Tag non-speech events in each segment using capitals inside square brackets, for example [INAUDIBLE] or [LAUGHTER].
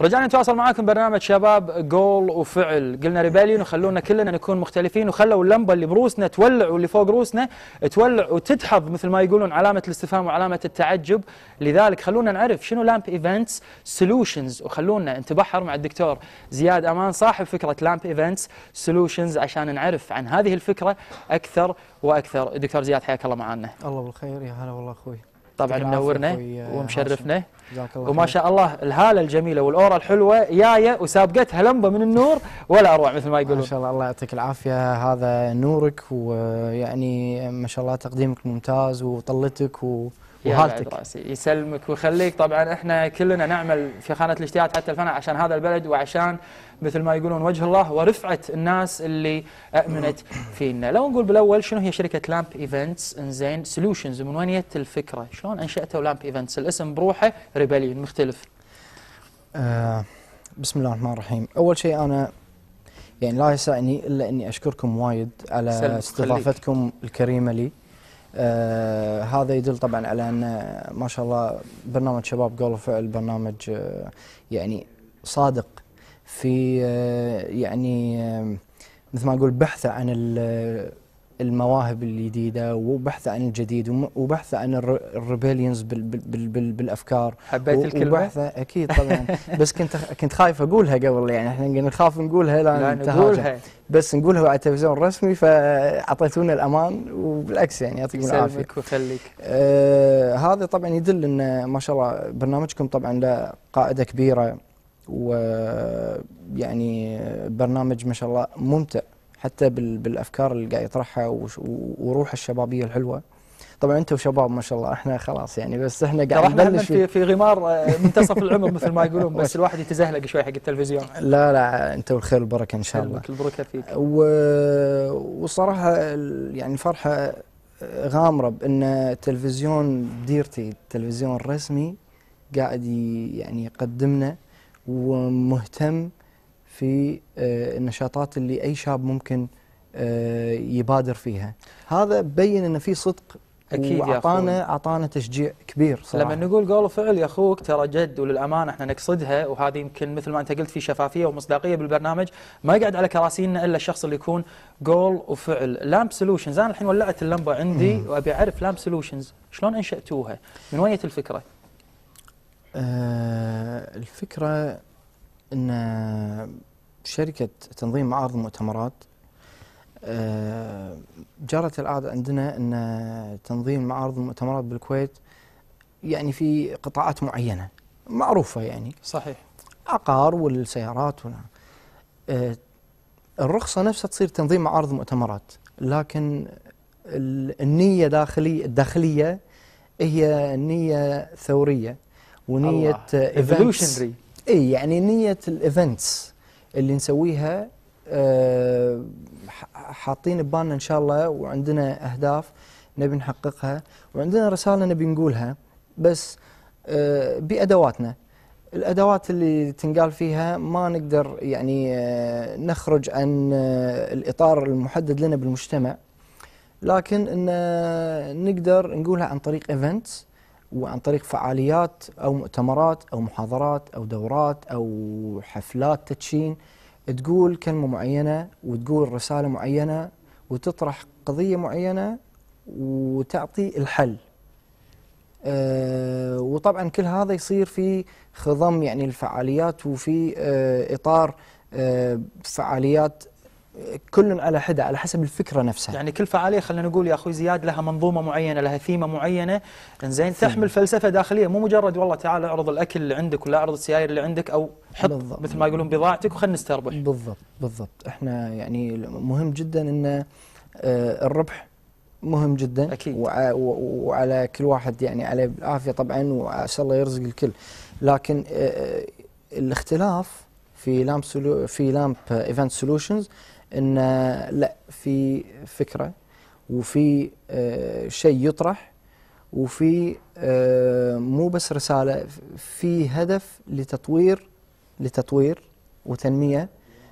رجعنا نتواصل معاكم برنامج شباب جول وفعل قلنا ريباليون وخلونا كلنا نكون مختلفين وخلوا اللمبه اللي بروسنا تولع واللي فوق روسنا تولع وتدحض مثل ما يقولون علامه الاستفهام وعلامه التعجب لذلك خلونا نعرف شنو لامب ايفنتس سولوشنز وخلونا نتبحر مع الدكتور زياد امان صاحب فكره لامب ايفنتس سولوشنز عشان نعرف عن هذه الفكره اكثر واكثر دكتور زياد حياك الله معنا الله بالخير يا هلا والله اخوي طبعا منورنا ومشرفنا وما شاء الله الهاله الجميله والاورا الحلوه جايه وسابقتها لمبه من النور ولا اروع مثل ما يقولون. ما شاء الله الله يعطيك العافيه هذا نورك ويعني ما شاء الله تقديمك ممتاز وطلتك و وهالتك يسلمك ويخليك طبعا احنا كلنا نعمل في خانه الاجتهاد حتى الفناء عشان هذا البلد وعشان مثل ما يقولون وجه الله ورفعه الناس اللي امنت فينا لو نقول بالاول شنو هي شركه لامب ايفنتس انزين سوليوشنز من وين جت الفكره شلون انشاتوا لامب ايفنتس الاسم بروحه ريبليون مختلف آه بسم الله الرحمن الرحيم اول شيء انا يعني لا يسعني الا اني اشكركم وايد على استضافتكم الكريمه لي آه، هذا يدل طبعا على ان ما شاء الله برنامج شباب قول البرنامج برنامج آه، يعني صادق في آه، يعني مثل ما اقول بحثه عن المواهب الجديده وبحث عن الجديد وبحث عن الريبيليونز بالافكار حبيت الكلمه وبحث اكيد طبعا [LAUGHS] بس كنت كنت خايف اقولها قبل يعني احنا نخاف نقولها لا نقولها بس نقولها على التلفزيون الرسمي فاعطيتونا الامان وبالعكس يعني يعطيكم العافيه يسلمك ويخليك آه هذا طبعا يدل ان ما شاء الله برنامجكم طبعا له قاعده كبيره ويعني برنامج ما شاء الله ممتع حتى بالافكار اللي قاعد يطرحها وروح الشبابيه الحلوه طبعا انتم شباب ما شاء الله احنا خلاص يعني بس احنا قاعد نبلش في في غمار آه، [LAUGHS] منتصف العمر مثل ما يقولون بس [LAUGHS] الواحد يتزهلق شوي حق التلفزيون لا لا انت والخير والبركه ان شاء الله البركه فيك والصراحه يعني الفرحه غامره بان تلفزيون ديرتي التلفزيون الرسمي قاعد يعني يقدمنا ومهتم في آه، النشاطات اللي أي شاب ممكن آه، يبادر فيها هذا بين أن في صدق اكيد واعطانا اعطانا تشجيع كبير صراحه لما نقول قول وفعل يا اخوك ترى جد وللامانه احنا نقصدها وهذه يمكن مثل ما انت قلت في شفافيه ومصداقيه بالبرنامج ما يقعد على كراسينا الا الشخص اللي يكون قول وفعل لامب سولوشنز انا الحين ولعت اللمبه عندي وابي اعرف لامب سولوشنز شلون انشاتوها؟ من وين الفكره؟ آه الفكره ان شركة تنظيم معارض المؤتمرات آه، جرت العادة عندنا أن تنظيم معارض المؤتمرات بالكويت يعني في قطاعات معينة معروفة يعني صحيح عقار والسيارات آه، الرخصة نفسها تصير تنظيم معارض المؤتمرات لكن النية داخلية الداخلية هي نية ثورية ونية ايفنتس اي يعني نية الايفنتس اللي نسويها آه، حاطين ببالنا ان شاء الله وعندنا اهداف نبي نحققها وعندنا رساله نبي نقولها بس آه، بادواتنا الادوات اللي تنقال فيها ما نقدر يعني آه، نخرج عن الاطار المحدد لنا بالمجتمع لكن ان نقدر نقولها عن طريق ايفنتس وعن طريق فعاليات او مؤتمرات او محاضرات او دورات او حفلات تدشين تقول كلمه معينه وتقول رساله معينه وتطرح قضيه معينه وتعطي الحل. أه وطبعا كل هذا يصير في خضم يعني الفعاليات وفي أه اطار أه فعاليات كل على حدة على حسب الفكرة نفسها يعني كل فعالية خلينا نقول يا أخوي زياد لها منظومة معينة لها ثيمة معينة زين تحمل فلسفة داخلية مو مجرد والله تعال اعرض الأكل اللي عندك ولا اعرض السياير اللي عندك أو حط بالضبط. مثل ما يقولون بضاعتك وخلنا نستربح بالضبط بالضبط احنا يعني مهم جدا أن آه، الربح مهم جدا أكيد. وعلى كل واحد يعني عليه بالعافية طبعا وعسى الله يرزق الكل لكن آه، آه، الاختلاف في لامب في لامب ايفنت سولوشنز ان لا في فكره وفي آه، شيء يطرح وفي آه، مو بس رساله في هدف لتطوير لتطوير وتنميه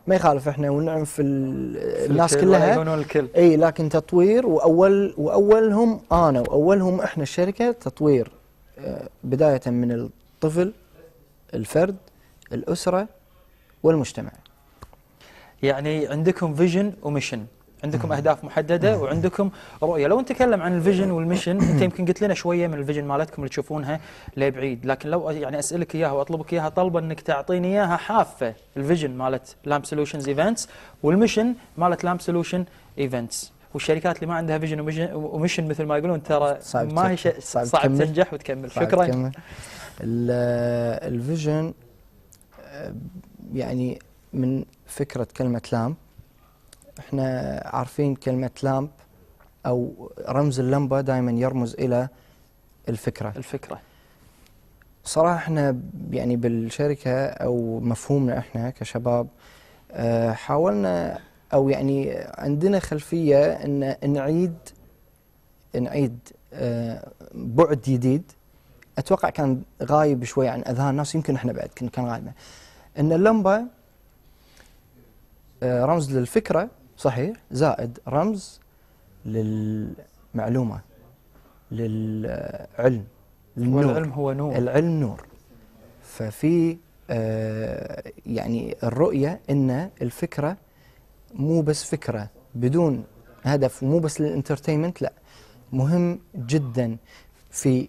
ما يخالف احنا ونعم في, في الناس كلها الكل. اي لكن تطوير واول واولهم انا واولهم احنا الشركه تطوير آه، بدايه من الطفل الفرد الاسره والمجتمع يعني عندكم فيجن وميشن عندكم اهداف محدده وعندكم رؤيه لو نتكلم عن الفيجن والميشن انت يمكن قلت لنا شويه من الفيجن مالتكم اللي تشوفونها لبعيد لكن لو يعني اسالك اياها واطلبك اياها طلبه انك تعطيني اياها حافه الفيجن مالت لامب سولوشنز ايفنتس والميشن مالت لامب سولوشن ايفنتس والشركات اللي ما عندها فيجن وميشن مثل ما يقولون ترى ما هي صعب, صعب تنجح وتكمل صعب شكرا الفيجن آه، يعني من فكرة كلمة لام احنا عارفين كلمة لامب أو رمز اللمبة دائما يرمز إلى الفكرة الفكرة صراحة احنا يعني بالشركة أو مفهومنا احنا كشباب آه، حاولنا أو يعني عندنا خلفية أن نعيد نعيد آه، بعد جديد أتوقع كان غايب شوي عن أذهان الناس يمكن احنا بعد كنا كان غايبة أن اللمبة آه، رمز للفكرة صحيح زائد رمز للمعلومة للعلم النور والعلم هو نور العلم نور ففي آه، يعني الرؤية أن الفكرة مو بس فكرة بدون هدف ومو بس للانترتينمنت لا مهم جدا في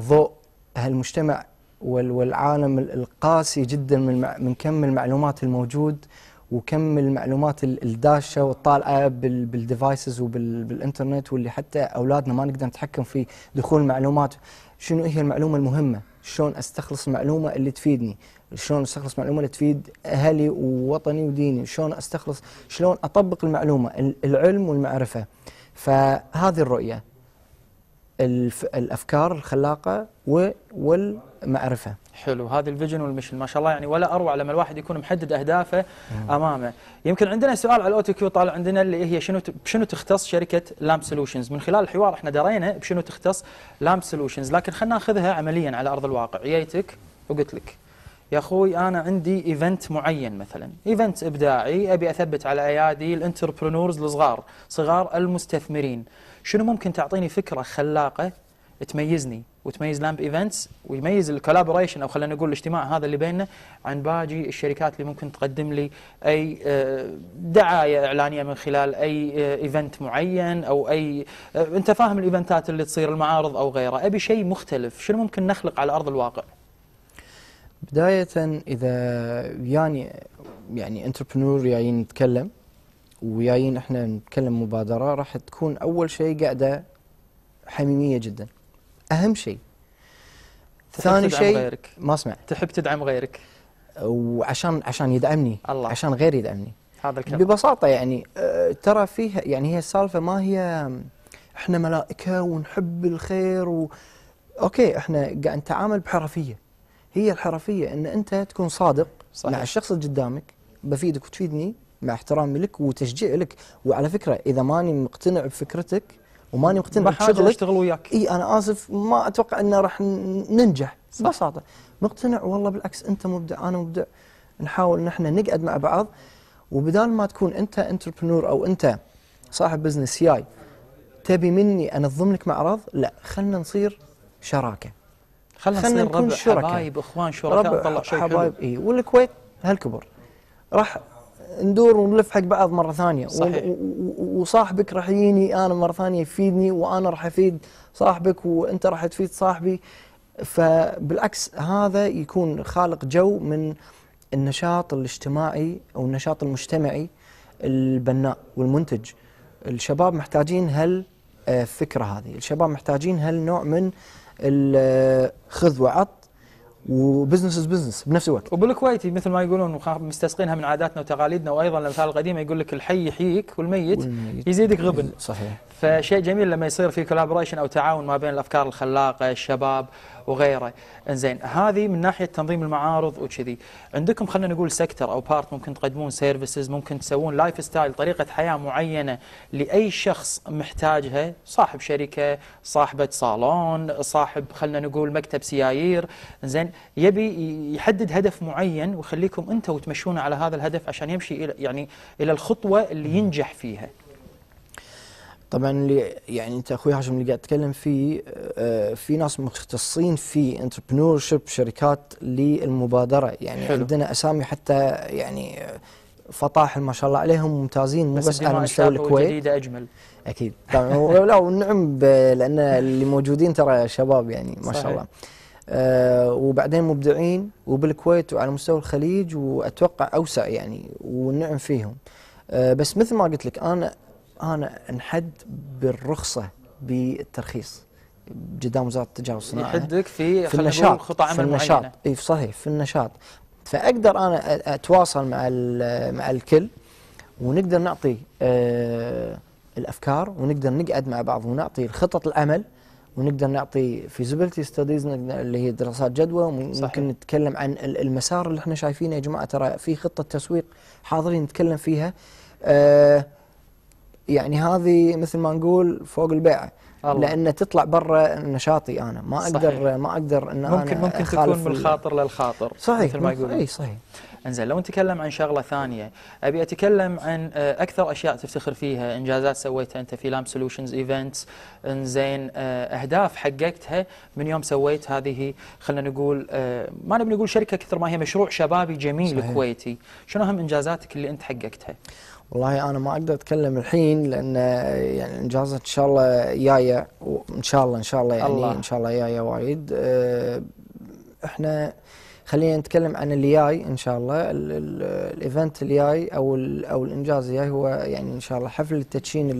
ضوء هالمجتمع والعالم القاسي جدا من من كم المعلومات الموجود وكم المعلومات الداشه والطالعه بالديفايسز وبالانترنت واللي حتى اولادنا ما نقدر نتحكم في دخول المعلومات شنو هي المعلومه المهمه شلون استخلص المعلومه اللي تفيدني شلون استخلص معلومه اللي تفيد اهلي ووطني وديني شلون استخلص شلون اطبق المعلومه العلم والمعرفه فهذه الرؤيه الافكار الخلاقه والمعرفه. حلو هذه الفيجن والمشن ما شاء الله يعني ولا اروع لما الواحد يكون محدد اهدافه مم. امامه. يمكن عندنا سؤال على الاوتو كيو طالع عندنا اللي هي شنو بشنو تختص شركه لامب سولوشنز؟ من خلال الحوار احنا درينا بشنو تختص لامب سولوشنز لكن خلينا ناخذها عمليا على ارض الواقع، جيتك وقلت لك يا اخوي انا عندي ايفنت معين مثلا ايفنت ابداعي ابي اثبت على ايادي الانتربرونورز الصغار صغار المستثمرين شنو ممكن تعطيني فكره خلاقه تميزني وتميز لامب ايفنتس ويميز الكولابوريشن او خلينا نقول الاجتماع هذا اللي بيننا عن باقي الشركات اللي ممكن تقدم لي اي آه، دعايه اعلانيه من خلال اي ايفنت آه، معين او اي آه، انت فاهم الايفنتات اللي تصير المعارض او غيره ابي شيء مختلف شنو ممكن نخلق على ارض الواقع بدايه اذا يعني يعني انتربرنور جايين نتكلم وجايين احنا نتكلم مبادره راح تكون اول شيء قاعده حميميه جدا اهم شيء ثاني شيء ما اسمع تحب تدعم غيرك وعشان عشان يدعمني الله. عشان غير يدعمني هذا الكلام ببساطه يعني اه ترى فيها يعني هي السالفه ما هي احنا ملائكه ونحب الخير و... اوكي احنا قاعد نتعامل بحرفيه هي الحرفيه ان انت تكون صادق صحيح. مع الشخص اللي قدامك بفيدك وتفيدني مع احترامي لك وتشجيعي لك وعلى فكره اذا ماني مقتنع بفكرتك وماني مقتنع بشغلك اشتغل وياك اي انا اسف ما اتوقع ان راح ننجح ببساطه مقتنع والله بالعكس انت مبدع انا مبدع نحاول ان احنا نقعد مع بعض وبدال ما تكون انت انتربرنور او انت صاحب بزنس جاي تبي مني انظم لك معرض لا خلنا نصير شراكه خلنا, خلنا نصير ربع شركة. حبايب اخوان شركاء نطلع شيء حبايب اي والكويت هالكبر راح ندور ونلف حق بعض مره ثانيه صحيح. وصاحبك راح يجيني انا مره ثانيه يفيدني وانا راح افيد صاحبك وانت راح تفيد صاحبي فبالعكس هذا يكون خالق جو من النشاط الاجتماعي او النشاط المجتمعي البناء والمنتج الشباب محتاجين هل الفكره آه، هذه الشباب محتاجين هالنوع من آه، خذ وعط وبزنس از بزنس بنفس الوقت وبالكويتي مثل ما يقولون مستسقينها من عاداتنا وتقاليدنا وايضا الامثال القديمه يقول لك الحي يحييك والميت, والميت يزيدك غبن صحيح فشيء جميل لما يصير في كولابوريشن او تعاون ما بين الافكار الخلاقه الشباب وغيره انزين هذه من ناحيه تنظيم المعارض وكذي عندكم خلينا نقول سيكتر او بارت ممكن تقدمون سيرفيسز ممكن تسوون لايف ستايل طريقه حياه معينه لاي شخص محتاجها صاحب شركه صاحبه صالون صاحب خلينا نقول مكتب سيايير زين يبي يحدد هدف معين ويخليكم انتم تمشون على هذا الهدف عشان يمشي الى يعني الى الخطوه اللي ينجح فيها طبعا اللي يعني انت اخوي هاشم اللي قاعد تتكلم فيه آه، في ناس مختصين في انتربرنور شركات للمبادره يعني حلو. عندنا اسامي حتى يعني فطاحل ما شاء الله عليهم ممتازين مو بس, بس على مستوى الكويت جديده اجمل اكيد طبعا لا والنعم لان اللي موجودين ترى شباب يعني ما شاء الله أه وبعدين مبدعين وبالكويت وعلى مستوى الخليج واتوقع اوسع يعني والنعم فيهم أه بس مثل ما قلت لك انا انا انحد بالرخصه بالترخيص قدام وزاره التجاره والصناعه يحدك في في النشاط خطى عمل في النشاط اي صحيح في النشاط فاقدر انا اتواصل مع مع الكل ونقدر نعطي آه الافكار ونقدر نقعد مع بعض ونعطي الخطط العمل ونقدر نعطي فيزيبيلتي ستاديز اللي هي دراسات جدوى وممكن نتكلم عن المسار اللي احنا شايفينه يا جماعه ترى في خطه تسويق حاضرين نتكلم فيها آه يعني هذه مثل ما نقول فوق البيعه لان تطلع برا نشاطي انا ما اقدر صحيح. ما اقدر ان ممكن انا ممكن ممكن تكون من الخاطر للخاطر صحيح مثل ما يقول اي صحيح انزين لو نتكلم عن شغله ثانيه ابي اتكلم عن آه، اكثر اشياء تفتخر فيها انجازات سويتها انت في لام سولوشنز ايفنتس انزين آه، اهداف حققتها من يوم سويت هذه خلينا نقول آه، ما نبي نقول شركه كثر ما هي مشروع شبابي جميل صحيح. كويتي شنو اهم انجازاتك اللي انت حققتها والله انا ما اقدر اتكلم الحين لان يعني انجازه ان شاء الله جايه وان شاء الله ان شاء الله يعني الله. ان شاء الله جايه وايد أه، احنا خلينا نتكلم عن اللي جاي ان شاء الله الايفنت اللي جاي او او الانجاز الجاي هو يعني ان شاء الله حفل تدشين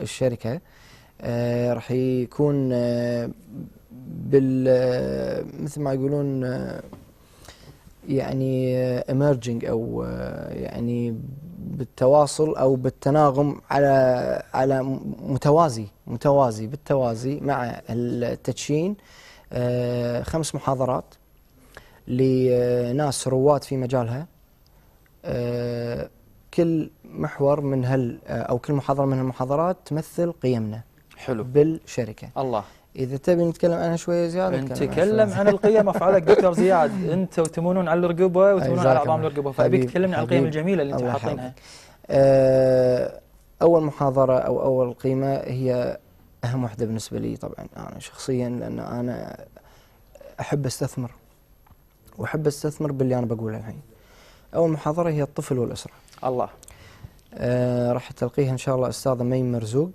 الشركه أه، راح يكون أه، بال مثل ما يقولون يعني ايمرجنج او يعني بالتواصل او بالتناغم على على متوازي متوازي بالتوازي مع التدشين آه، خمس محاضرات لناس رواد في مجالها آه، كل محور من هال او كل محاضره من المحاضرات تمثل قيمنا حلو بالشركه الله اذا تبي نتكلم عنها شويه زياده نتكلم عن القيم افعالك دكتور زياد [LAUGHS] انت تمونون على الرقبه وتمونون على عظام الرقبه فابيك تكلمني عن القيم الجميله اللي انتم حاطينها آه، اول محاضره او اول قيمه هي اهم واحده بالنسبه لي طبعا انا شخصيا لان انا احب استثمر واحب استثمر باللي انا بقوله الحين اول محاضره هي الطفل والاسره الله أه راح تلقيها ان شاء الله استاذه مي مرزوق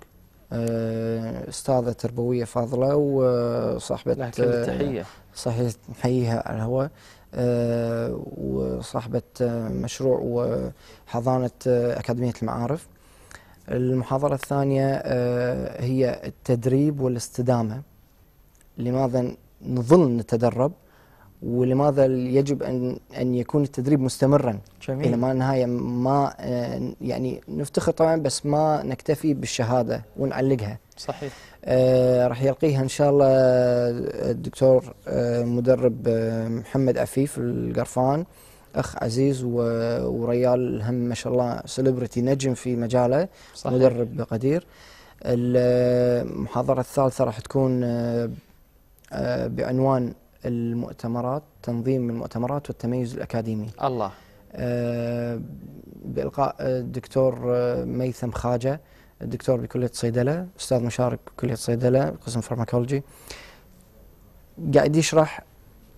آه، استاذه تربويه فاضله وصاحبه لها آه، صحيح نحييها على الهواء آه، وصاحبه مشروع وحضانه اكاديميه المعارف المحاضره الثانيه هي التدريب والاستدامه لماذا نظل نتدرب ولماذا يجب ان ان يكون التدريب مستمرا جميل. الى ما نهايه ما آه، يعني نفتخر طبعا بس ما نكتفي بالشهاده ونعلقها صحيح آه راح يلقيها ان شاء الله آه، الدكتور آه مدرب آه محمد عفيف القرفان اخ عزيز وريال هم ما شاء الله سليبرتي نجم في مجاله صحيح. مدرب قدير المحاضره الثالثه راح تكون آه، بعنوان المؤتمرات تنظيم المؤتمرات والتميز الأكاديمي الله آه، بإلقاء الدكتور آه، آه، ميثم خاجة الدكتور بكلية الصيدله أستاذ مشارك بكلية الصيدله قسم فارماكولوجي قاعد يشرح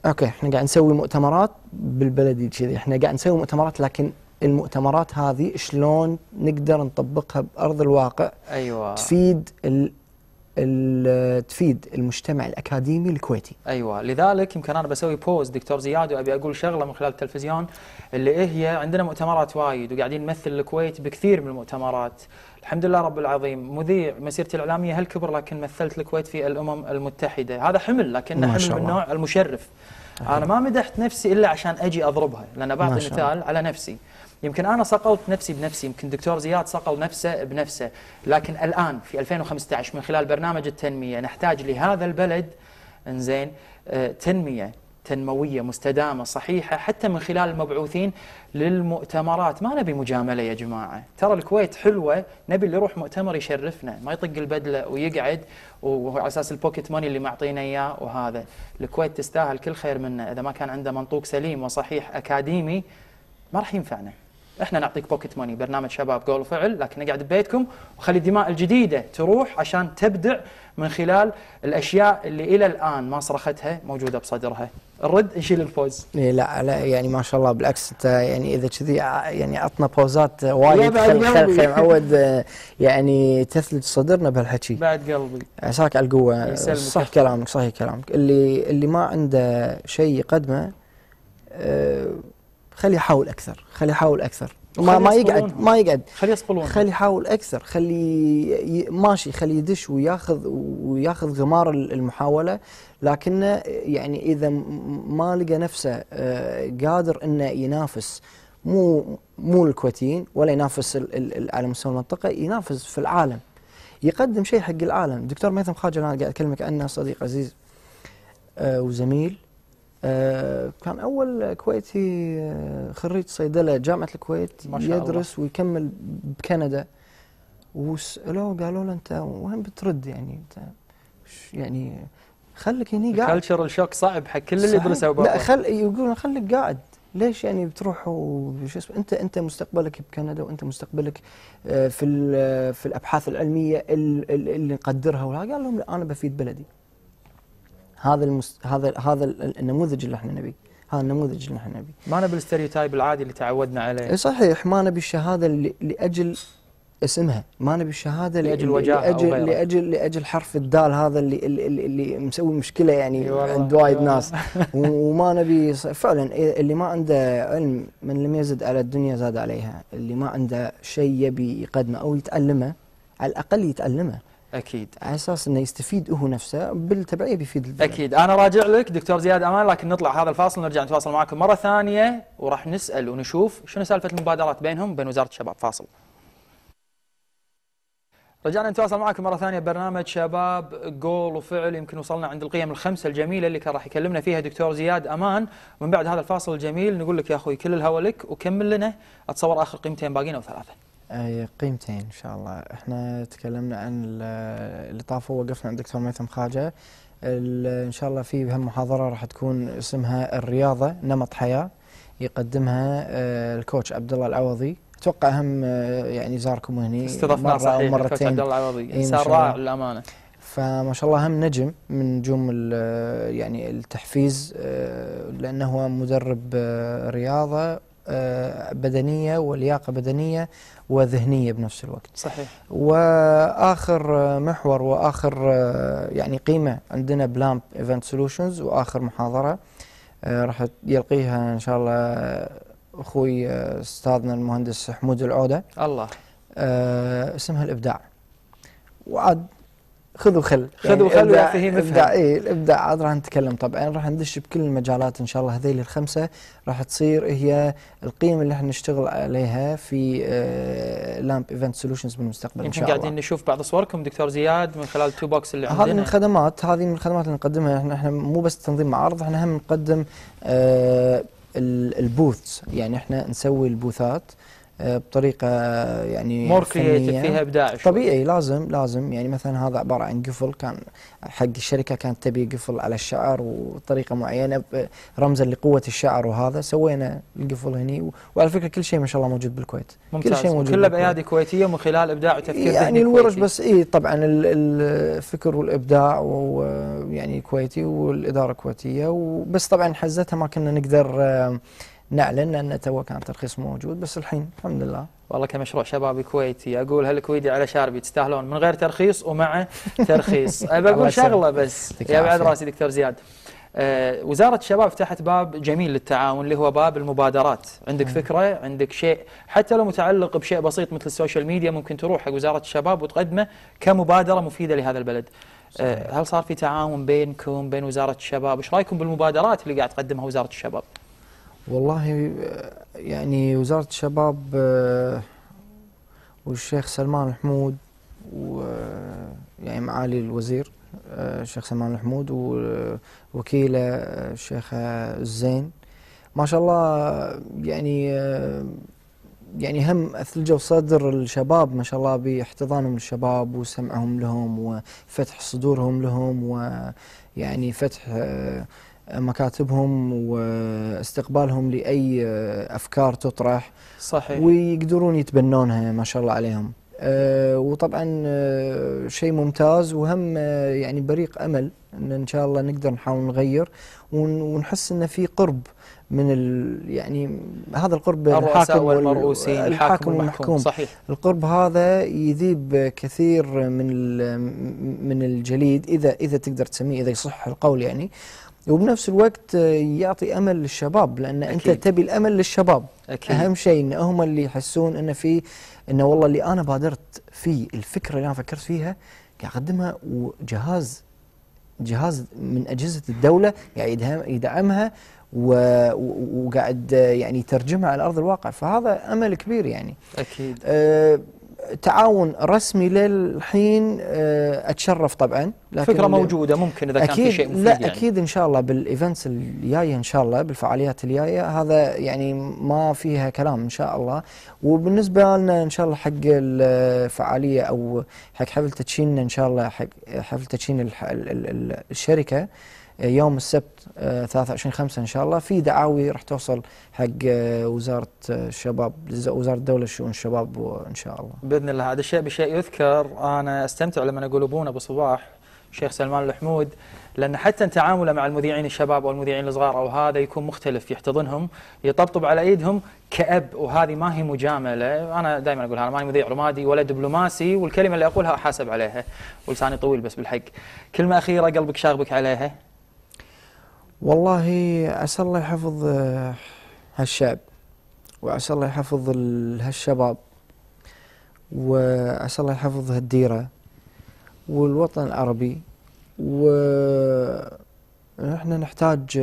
اوكي احنا قاعد نسوي مؤتمرات بالبلدي كذي احنا قاعد نسوي مؤتمرات لكن المؤتمرات هذه شلون نقدر نطبقها بارض الواقع ايوه تفيد ال تفيد المجتمع الاكاديمي الكويتي. ايوه لذلك يمكن انا بسوي بوز دكتور زياد وابي اقول شغله من خلال التلفزيون اللي إيه هي عندنا مؤتمرات وايد وقاعدين نمثل الكويت بكثير من المؤتمرات. الحمد لله رب العظيم مذيع مسيرتي الاعلاميه هالكبر لكن مثلت الكويت في الامم المتحده، هذا حمل لكنه حمل الله. من نوع المشرف. أه. انا ما مدحت نفسي الا عشان اجي اضربها لان بعطي مثال على نفسي. يمكن أنا صقلت نفسي بنفسي يمكن دكتور زياد صقل نفسه بنفسه لكن الآن في 2015 من خلال برنامج التنمية نحتاج لهذا البلد انزين آه، تنمية تنموية مستدامة صحيحة حتى من خلال المبعوثين للمؤتمرات ما نبي مجاملة يا جماعة ترى الكويت حلوة نبي اللي يروح مؤتمر يشرفنا ما يطق البدلة ويقعد وهو على أساس البوكيت موني اللي معطينا إياه وهذا الكويت تستاهل كل خير منه إذا ما كان عنده منطوق سليم وصحيح أكاديمي ما راح ينفعنا احنا نعطيك بوكيت موني برنامج شباب قول وفعل لكن نقعد ببيتكم وخلي الدماء الجديده تروح عشان تبدع من خلال الاشياء اللي الى الان ما صرختها موجوده بصدرها الرد نشيل الفوز إيه، لا لا يعني ما شاء الله بالعكس انت يعني اذا كذي آه، يعني عطنا بوزات آه، وايد خل خل معود آه، يعني تثلج صدرنا بهالحكي بعد قلبي عساك على القوه صح كلامك صحيح كلامك اللي اللي ما عنده شيء يقدمه أه خليه يحاول اكثر خليه يحاول اكثر ما ما يقعد ما يقعد خليه يصقلون خليه يحاول اكثر خليه ماشي خليه يدش وياخذ وياخذ غمار المحاوله لكنه يعني اذا ما لقى نفسه آه، قادر انه ينافس مو مو الكويتيين ولا ينافس على مستوى المنطقه ينافس في العالم يقدم شيء حق العالم دكتور ميثم خاجل انا قاعد اكلمك عنه صديق عزيز آه، وزميل آه، كان اول كويتي آه، خريج صيدله جامعه الكويت ما شاء يدرس الله. ويكمل بكندا وسالوه قالوا له انت وين بترد يعني انت يعني خليك هني قاعد الكلتشر الشوك صعب حق كل اللي يدرسوا لا خل يقولون خليك قاعد ليش يعني بتروح وش اسمه انت انت مستقبلك بكندا وانت مستقبلك آه، في في الابحاث العلميه اللي نقدرها قال لهم لا انا بفيد بلدي هذا المس... هذا هذا النموذج اللي احنا نبيه هذا النموذج اللي احنا نبيه ما نبي الستيريوتايب العادي اللي تعودنا عليه إيه صحيح ما نبي الشهاده اللي لاجل اسمها ما نبي الشهاده لاجل وجاهه لاجل لاجل, لاجل لاجل حرف الدال هذا اللي اللي, اللي مسوي مشكله يعني عند وايد ناس وما نبي فعلا إيه، اللي ما عنده علم من لم يزد على الدنيا زاد عليها اللي ما عنده شيء يبي يقدمه او يتعلمه على الاقل يتعلمه اكيد على اساس انه يستفيد هو نفسه بالتبعيه بيفيد البلد. اكيد انا راجع لك دكتور زياد امان لكن نطلع هذا الفاصل نرجع نتواصل معكم مره ثانيه وراح نسال ونشوف شنو سالفه المبادرات بينهم بين وزاره الشباب فاصل. رجعنا نتواصل معكم مره ثانيه ببرنامج شباب جول وفعل يمكن وصلنا عند القيم الخمسه الجميله اللي كان راح يكلمنا فيها دكتور زياد امان ومن بعد هذا الفاصل الجميل نقول لك يا اخوي كل الهوى لك وكمل لنا اتصور اخر قيمتين باقيين او ثلاثه. اي آه، قيمتين ان شاء الله احنا تكلمنا عن اللي طافوا وقفنا عند دكتور ميثم خاجه ان شاء الله في بهم محاضره راح تكون اسمها الرياضه نمط حياه يقدمها آه، الكوتش عبد الله العوضي اتوقع هم آه، يعني زاركم هنا استضفنا صحيح مرتين عبد الله العوضي انسان رائع للامانه فما شاء الله هم نجم من نجوم يعني التحفيز لانه هو مدرب رياضه آه، بدنية ولياقة بدنية وذهنية بنفس الوقت صحيح وآخر محور وآخر آه، يعني قيمة عندنا بلامب ايفنت سولوشنز وآخر محاضرة آه، راح يلقيها إن شاء الله أخوي أستاذنا المهندس حمود العودة الله اسمها الإبداع وعد خذوا خل خذوا يعني خل ويا فهيم الابداع اي الابداع عاد راح نتكلم طبعا يعني راح ندش بكل المجالات ان شاء الله هذيل الخمسه راح تصير هي القيم اللي راح نشتغل عليها في آه، لامب ايفنت سولوشنز بالمستقبل ان شاء الله قاعدين نشوف بعض صوركم دكتور زياد من خلال تو بوكس اللي عندنا هذه من الخدمات هذه من الخدمات اللي نقدمها احنا احنا مو بس تنظيم معارض احنا هم نقدم آه، البوثز يعني احنا نسوي البوثات آه، بطريقه يعني مور فيها ابداع شوي. طبيعي لازم لازم يعني مثلا هذا عباره عن قفل كان حق الشركه كانت تبي قفل على الشعر وطريقه معينه رمزا لقوه الشعر وهذا سوينا القفل هني وعلى فكره كل شيء ما شاء الله موجود بالكويت ممتاز. كل شيء موجود كله بايادي كويتيه من خلال ابداع وتفكير يعني الورش بس اي طبعا الفكر والابداع ويعني كويتي والاداره كويتيه وبس طبعا حزتها ما كنا نقدر نعلن ان تو كان ترخيص موجود بس الحين الحمد لله والله كمشروع شبابي كويتي اقول هالكويدي على شاربي تستاهلون من غير ترخيص ومع [LAUGHS] ترخيص ابى اقول شغله بس يا بعد راسي دكتور زياد آه وزارة الشباب فتحت باب جميل للتعاون اللي هو باب المبادرات عندك مم. نعم. فكرة عندك شيء حتى لو متعلق بشيء بسيط مثل السوشيال ميديا ممكن تروح حق وزارة الشباب وتقدمه كمبادرة مفيدة لهذا البلد آه هل صار في تعاون بينكم بين وزارة الشباب ايش رايكم بالمبادرات اللي قاعد تقدمها وزارة الشباب والله آه، يعني وزارة الشباب آه، والشيخ سلمان الحمود ويعني آه، معالي الوزير الشيخ سلمان الحمود ووكيله الشيخ الزين ما شاء الله يعني يعني هم اثلجوا صدر الشباب ما شاء الله باحتضانهم الشباب وسمعهم لهم وفتح صدورهم لهم ويعني فتح مكاتبهم واستقبالهم لاي افكار تطرح صحيح ويقدرون يتبنونها ما شاء الله عليهم أه وطبعا أه شيء ممتاز وهم أه يعني بريق امل ان ان شاء الله نقدر نحاول نغير ونحس انه في قرب من يعني هذا القرب بين الحاكم والمرؤوسين الحاكم والمحكوم صحيح القرب هذا يذيب كثير من من الجليد اذا اذا تقدر تسميه اذا يصح القول يعني وبنفس الوقت يعطي امل للشباب لان أكيد. انت تبي الامل للشباب أكيد. اهم شيء ان هم اللي يحسون ان في انه والله اللي انا بادرت فيه الفكره اللي انا فكرت فيها قاعد اقدمها وجهاز جهاز من اجهزه الدوله قاعد يدعمها وقاعد يعني يترجمها على ارض الواقع فهذا امل كبير يعني اكيد أه تعاون رسمي للحين آه، اتشرف طبعا لكن فكره موجوده ممكن اذا كان في شيء مفيد لا يعني. اكيد ان شاء الله بالايفنتس الجايه ان شاء الله بالفعاليات الجايه هذا يعني ما فيها كلام ان شاء الله وبالنسبه لنا ان شاء الله حق الفعاليه او حق حفل تدشيننا ان شاء الله حق حفل تدشين الشركه يوم السبت 23 آه، 5 ان شاء الله في دعاوي راح توصل حق آه، وزاره الشباب وزاره الدوله شؤون الشباب وان شاء الله باذن الله هذا الشيء بشيء يذكر انا استمتع لما اقول ابونا ابو صباح الشيخ سلمان الحمود لان حتى تعامله مع المذيعين الشباب او المذيعين الصغار او هذا يكون مختلف يحتضنهم يطبطب على ايدهم كاب وهذه ما هي مجامله انا دائما اقولها انا ماني مذيع رمادي ولا دبلوماسي والكلمه اللي اقولها احاسب عليها ولساني طويل بس بالحق كلمه اخيره قلبك شاغبك عليها والله عسى الله يحفظ آه، هالشعب وعسى الله يحفظ هالشباب وعسى الله يحفظ هالديرة والوطن العربي ونحن نحتاج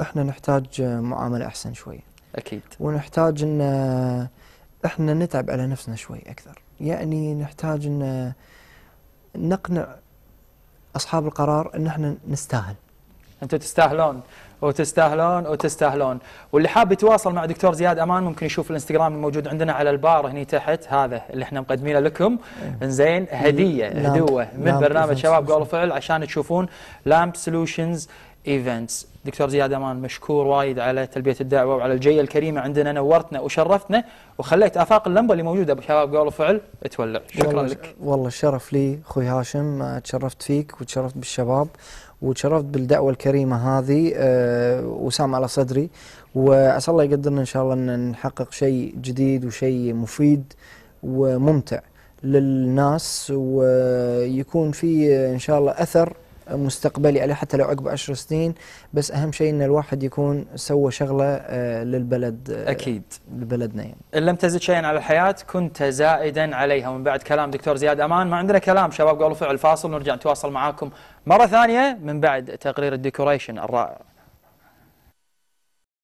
احنا نحتاج آه، آه، معاملة احسن شوي اكيد ونحتاج ان احنا نتعب على نفسنا شوي اكثر يعني نحتاج ان نقنع اصحاب القرار ان احنا نستاهل انتم تستاهلون وتستاهلون وتستاهلون واللي حاب يتواصل مع دكتور زياد امان ممكن يشوف الانستغرام الموجود عندنا على البار هني تحت هذا اللي احنا مقدمينه لكم إيه. زين هديه هدوه من برنامج شباب قول فعل عشان تشوفون لامب سولوشنز ايفنتس دكتور زياد امان مشكور وايد على تلبيه الدعوه وعلى الجيه الكريمه عندنا نورتنا وشرفتنا وخليت افاق اللمبه اللي موجوده بشباب قول فعل تولع شكرا والله لك والله الشرف لي اخوي هاشم تشرفت فيك وتشرفت بالشباب وتشرفت بالدعوه الكريمه هذه آه، وسام على صدري واسال الله يقدرنا ان شاء الله ان نحقق شيء جديد وشيء مفيد وممتع للناس ويكون في ان شاء الله اثر مستقبلي عليه حتى لو عقب عشر سنين بس اهم شيء ان الواحد يكون سوى شغله آه، للبلد آه، اكيد لبلدنا يعني. ان لم تزد شيئا على الحياه كنت زائدا عليها ومن بعد كلام دكتور زياد امان ما عندنا كلام شباب قالوا فعل فاصل ونرجع نتواصل معاكم مره ثانيه من بعد تقرير الديكوريشن الرائع